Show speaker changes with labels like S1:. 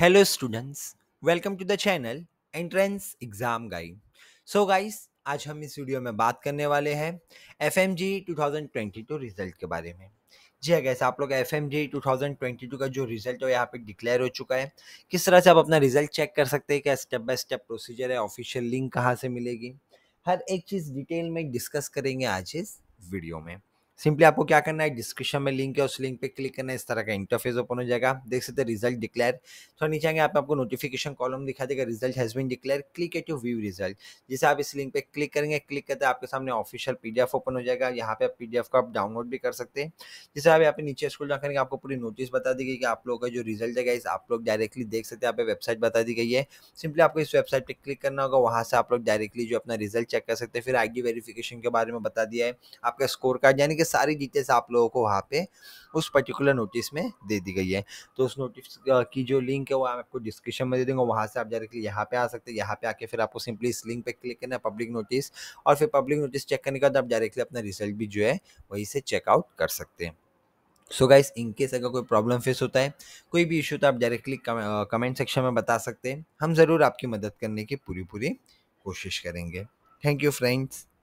S1: hello students welcome to the channel entrance exam guide so guys आज हम इस video में बात करने वाले हैं F M G two thousand twenty two result के बारे में जी हाँ आप लोग F M G two thousand twenty two का जो रिजल्ट है यहाँ पे डिक्लेयर हो चुका है किस तरह से आप अपना रिजल्ट चेक कर सकते हैं क्या स्टेप बाय स्टेप प्रोसीजर है ऑफिशियल लिंक कहाँ से मिलेगी हर एक चीज़ डिटेल में डिस्कस करेंगे आज इस वीडियो में सिंपली आपको क्या करना है डिस्क्रिप्शन में लिंक है उस लिंक पे क्लिक करना है इस तरह का इंटरफेस ओपन हो जाएगा देख सकते हैं रिजल्ट डिक्लेयर थोड़ा नीचे आएंगे आप आपको नोटिफिकेशन कॉलम दिखा देगा result has been declared click at you view result जैसे आप इस लिंक पे क्लिक करेंगे क्लिक करते आपके सामने ऑफिशियल पी ओपन हो जाएगा यहाँ पे आप पी को आप डाउनलोड भी कर सकते हैं जैसे आप यहाँ पे नीचे स्कूल जाकर करेंगे आपको पूरी नोटिस बता दी गई कि आप लोगों का जो रिजल्ट है इस आप लोग डायरेक्टली देख सकते हैं आप वेबसाइट बता दी गई है सिंपली आपको इस वेबसाइट पर क्लिक करना होगा वहाँ से आप लोग डायरेक्टली जो अपना रिजल्ट चेक कर सकते हैं फिर आई वेरिफिकेशन के बारे में बता दिया है आपका स्कोर कार्ड यानी कि सारी डिटेल्स आप लोगों को वहाँ पे उस पर्टिकुलर नोटिस में दे दी गई है तो उस नोटिस की जो लिंक है वो मैं आपको डिस्क्रिप्शन में दे दूँगा वहाँ से आप डायरेक्टली यहाँ पे आ सकते हैं यहाँ पे आके फिर आपको सिंपली इस लिंक पे क्लिक करना है पब्लिक नोटिस और फिर पब्लिक नोटिस चेक करने के बाद आप डायरेक्टली अपना रिजल्ट भी जो है वहीं से चेकआउट कर सकते हैं सो गाइस इनकेस अगर कोई प्रॉब्लम फेस होता है कोई भी इशू तो आप डायरेक्टली कमेंट सेक्शन में बता सकते हैं हम ज़रूर आपकी मदद करने की पूरी पूरी कोशिश करेंगे थैंक यू फ्रेंड्स